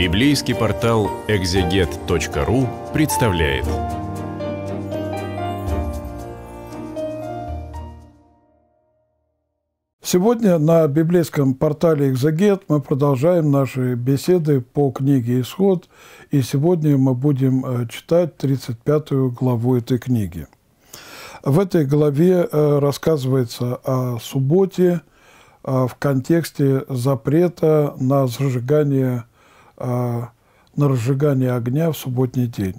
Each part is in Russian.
Библейский портал экзегет.ру представляет. Сегодня на библейском портале «Экзегет» мы продолжаем наши беседы по книге «Исход», и сегодня мы будем э, читать 35 главу этой книги. В этой главе э, рассказывается о субботе э, в контексте запрета на зажигание а, на разжигание огня в субботний день.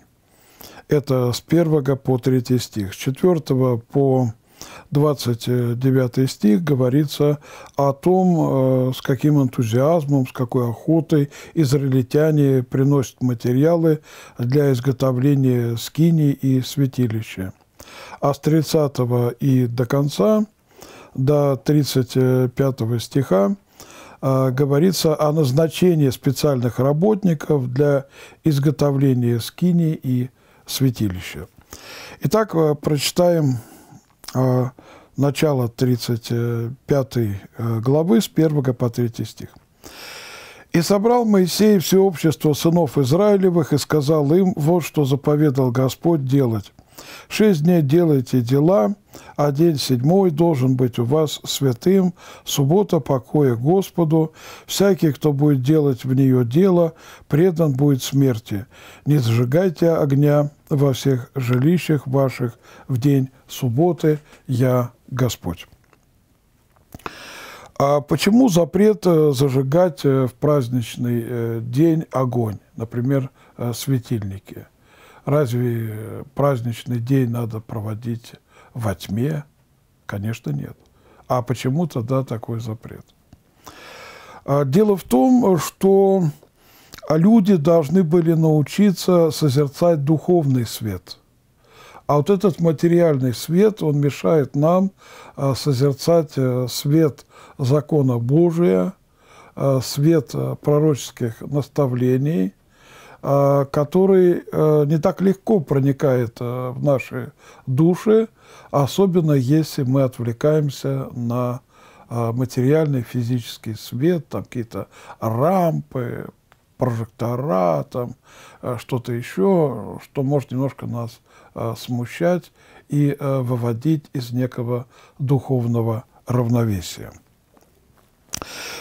Это с 1 по 3 стих. С 4 по 29 стих говорится о том, э, с каким энтузиазмом, с какой охотой израильтяне приносят материалы для изготовления скини и святилища. А с 30 и до конца, до 35 стиха, а, говорится о назначении специальных работников для изготовления скини и святилища. Итак, э, прочитаем э, начало 35 э, главы с 1 по 3 стих. «И собрал Моисей все общество сынов Израилевых и сказал им, вот что заповедал Господь делать. Шесть дней делайте дела, а день седьмой должен быть у вас святым, суббота покоя Господу. Всякий, кто будет делать в нее дело, предан будет смерти. Не сжигайте огня во всех жилищах ваших в день субботы, я Господь. А почему запрет э, зажигать э, в праздничный э, день огонь, например, светильники – Разве э, праздничный день надо проводить во тьме? Конечно, нет. А почему тогда такой запрет? А, дело в том, что а, люди должны были научиться созерцать духовный свет. А вот этот материальный свет, он мешает нам а, созерцать э, свет закона Божия, свет э, пророческих наставлений – а, который э, не так легко проникает э, в наши души, особенно если мы отвлекаемся на а, материальный физический свет, там какие-то рампы, прожектора, там э, что-то еще, что может немножко нас смущать и выводить из некого духовного равновесия.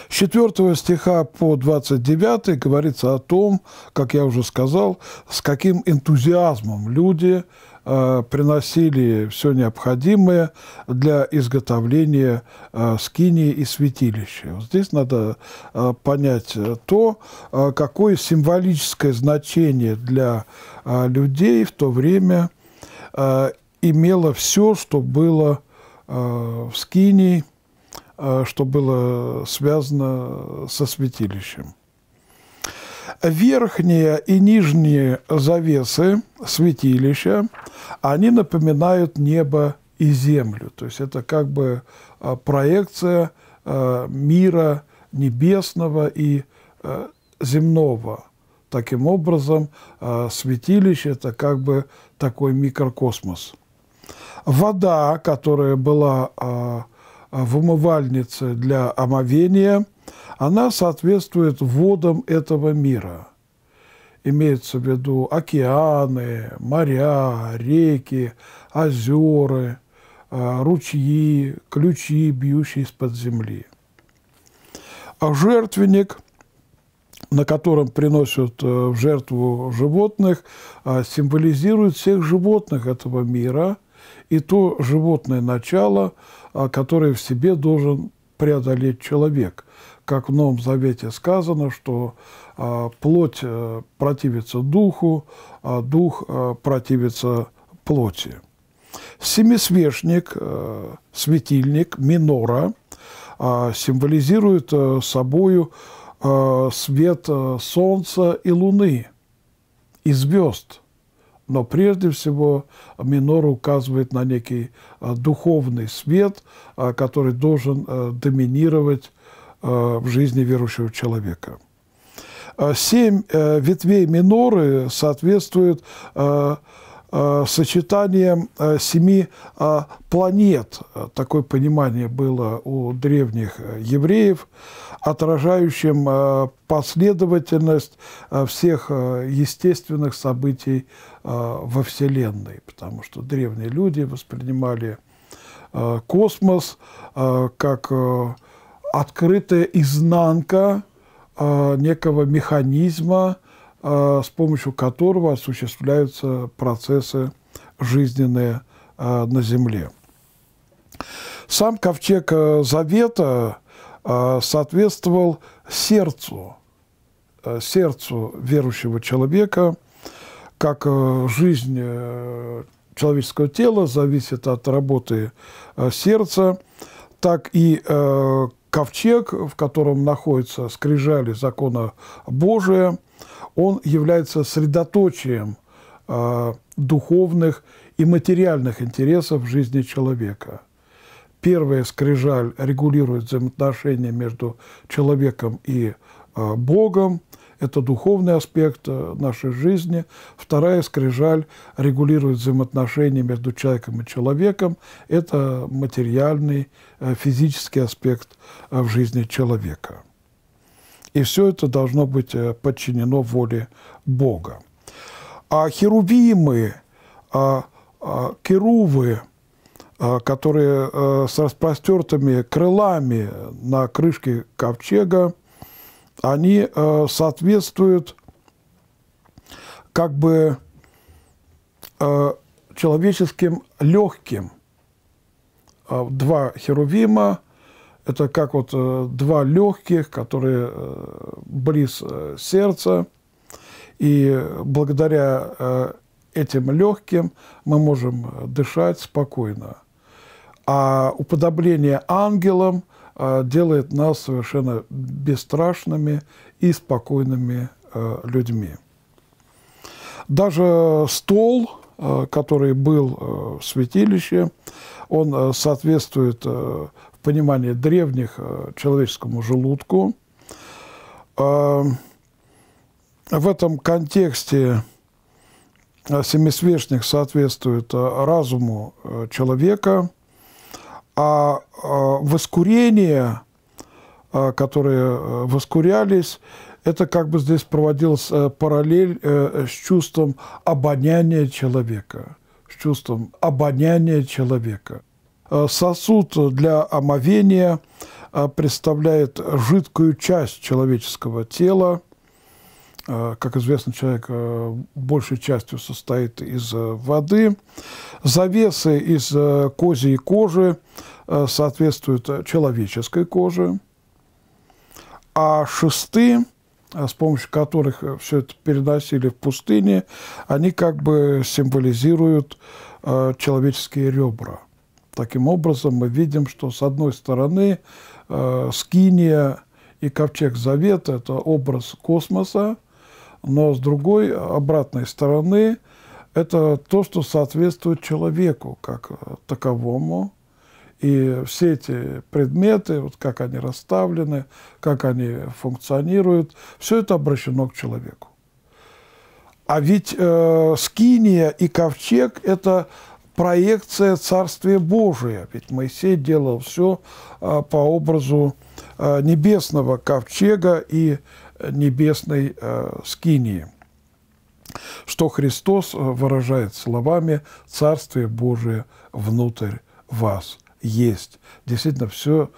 С 4 стиха по 29 говорится о том, как я уже сказал, с каким энтузиазмом люди э, приносили все необходимое для изготовления э, скинии и святилища. Вот здесь надо э, понять то, какое символическое значение для людей в то время имело все, что было в скинии, Э, что было связано со святилищем. Верхние и нижние завесы святилища, они напоминают небо и землю. То есть это как бы э, проекция э, мира небесного и земного. Таким образом, святилище – это как бы такой микрокосмос. Вода, которая была в умывальнице для омовения, она соответствует водам этого мира. Имеется в виду океаны, моря, реки, озера, э, ручьи, ключи, бьющие из-под земли. А жертвенник – на котором приносят э, в жертву животных, э, символизирует всех животных этого мира и то животное начало, а, который в себе должен преодолеть человек. Как в Новом Завете сказано, что а, плоть э, противится духу, а дух э, противится плоти. Семисвешник, э, светильник, минора а, символизирует собою свет солнца и луны и звезд но прежде всего минор указывает на некий а, духовный свет, а, который должен а, доминировать в жизни верующего человека. Семь э, ветвей миноры соответствуют Э, сочетанием э, семи э, планет, такое понимание было у древних евреев, отражающим последовательность всех естественных событий во Вселенной, потому что древние люди воспринимали космос как открытая изнанка некого механизма, а, с помощью которого осуществляются процессы жизненные а, на Земле. Сам ковчег а, Завета соответствовал сердцу, сердцу верующего человека, как жизнь э, человеческого тела зависит от работы сердца, так и э, ковчег, в котором находится скрижали закона Божия – он является средоточием а, духовных и материальных интересов в жизни человека. Первая скрижаль регулирует взаимоотношения между человеком и а, Богом, это духовный аспект э, нашей жизни. Вторая скрижаль регулирует взаимоотношения между человеком и человеком. Это материальный, э, физический аспект э, в жизни человека. И все это должно быть э, подчинено воле Бога. А херувимы, а, а, керувы, а, которые а, с распростертыми крылами на крышке ковчега, они а, соответствуют как бы а, человеческим легким. Два херувима – это как вот э, два легких, которые э, близ э, сердца. И благодаря этим легким мы можем дышать спокойно. А уподобление ангелам делает нас совершенно бесстрашными и спокойными людьми. Даже стол, который был в святилище, он соответствует понимание древних э, человеческому желудку. А, в этом контексте э, семисвечник соответствует э, разуму человека, а воскурение, которые воскурялись, это как бы здесь проводилась параллель с чувством обоняния человека, с чувством обоняния человека – Э, сосуд для омовения э, представляет жидкую часть человеческого тела. Э, как известно, человек большей частью состоит из воды. Завесы из козьей кожи соответствуют человеческой коже. А шесты с помощью которых все это переносили в пустыне, они как бы символизируют человеческие ребра. Таким образом, мы видим, что с одной стороны э, Скиния и Ковчег Завета – это образ космоса, но с другой, обратной стороны, это то, что соответствует человеку как э, таковому. И все эти предметы, вот как они расставлены, как они функционируют, все это обращено к человеку. А ведь э, скиния и ковчег – это проекция Царствия Божия. Ведь Моисей делал все а, по образу а, небесного ковчега и э, небесной э, скинии, что Христос э, выражает словами «Царствие Божие внутрь вас есть». Действительно, все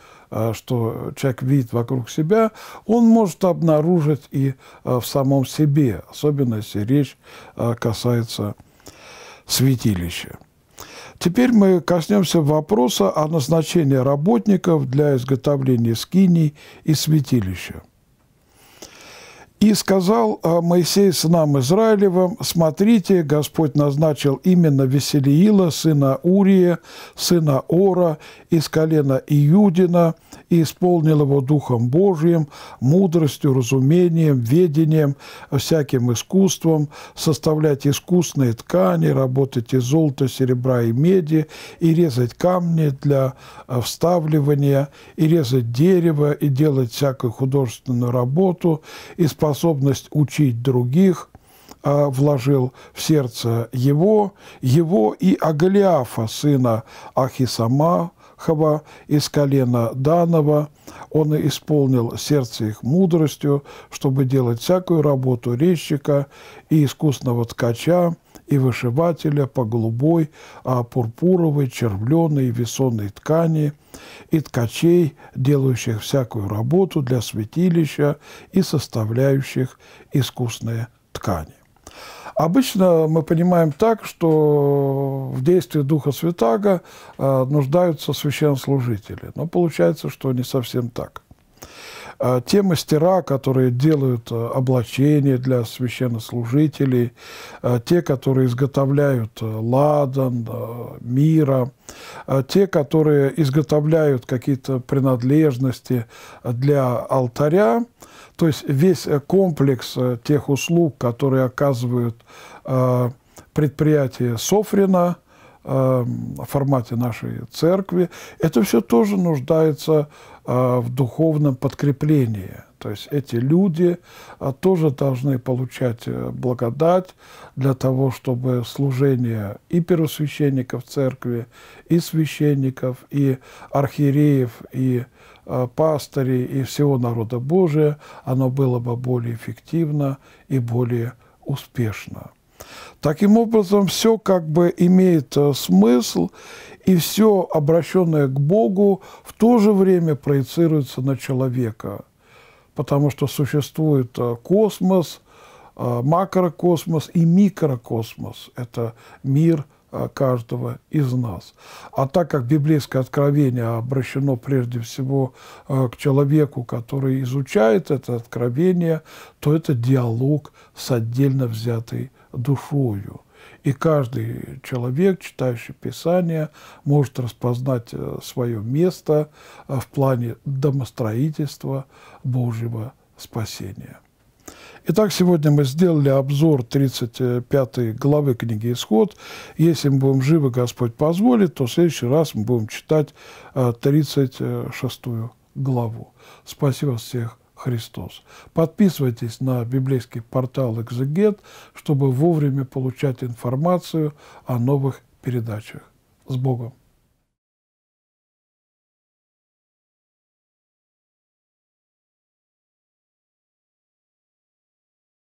что человек видит вокруг себя, он может обнаружить и в самом себе, особенно если речь касается святилища. Теперь мы коснемся вопроса о назначении работников для изготовления скиней и святилища. И сказал «А, Моисей сынам Израилевым, смотрите, Господь назначил именно Веселиила, сына Урия, сына Ора, из колена Иудина, и исполнил его Духом Божьим, мудростью, разумением, ведением, всяким искусством, составлять искусные ткани, работать из золота, серебра и меди, и резать камни для а, вставливания, и резать дерево, и делать всякую художественную работу, и способность учить других а, вложил в сердце его, его и Аглиафа, сына Ахисамахова, из колена Данова. Он исполнил сердце их мудростью, чтобы делать всякую работу резчика и искусного ткача, и вышивателя по голубой, а пурпуровой, червленой и весонной ткани, и ткачей, делающих всякую работу для святилища и составляющих искусные ткани. Обычно мы понимаем так, что в действии Духа Святаго э, нуждаются священнослужители. Но получается, что не совсем так. Э, те мастера, которые делают э, облачения для священнослужителей, э, те, которые изготовляют ладан, мира, те, которые изготовляют какие-то принадлежности для алтаря, то есть весь комплекс тех услуг, которые оказывают предприятие Софрина в формате нашей церкви, это все тоже нуждается а, в духовном подкреплении. То есть эти люди а, тоже должны получать э, благодать для того, чтобы служение и первосвященников церкви, и священников, и архиереев, и а, пастырей, и всего народа Божия, оно было бы более эффективно и более успешно. Таким образом, все как бы имеет э, смысл, и все, обращенное к Богу, в то же время проецируется на человека, потому что существует э, космос, э, макрокосмос и микрокосмос. Это мир э, каждого из нас. А так как библейское откровение обращено прежде всего к человеку, который изучает это откровение, то это диалог с отдельно взятой душою – и каждый человек, читающий Писание, может распознать э, свое место э, в плане домостроительства Божьего спасения. Итак, сегодня мы сделали обзор 35 главы книги «Исход». Если мы будем живы, Господь позволит, то в следующий раз мы будем читать 36 э, главу. Спасибо всех Христос. Подписывайтесь на библейский портал «Экзегет», чтобы вовремя получать информацию о новых передачах. С Богом!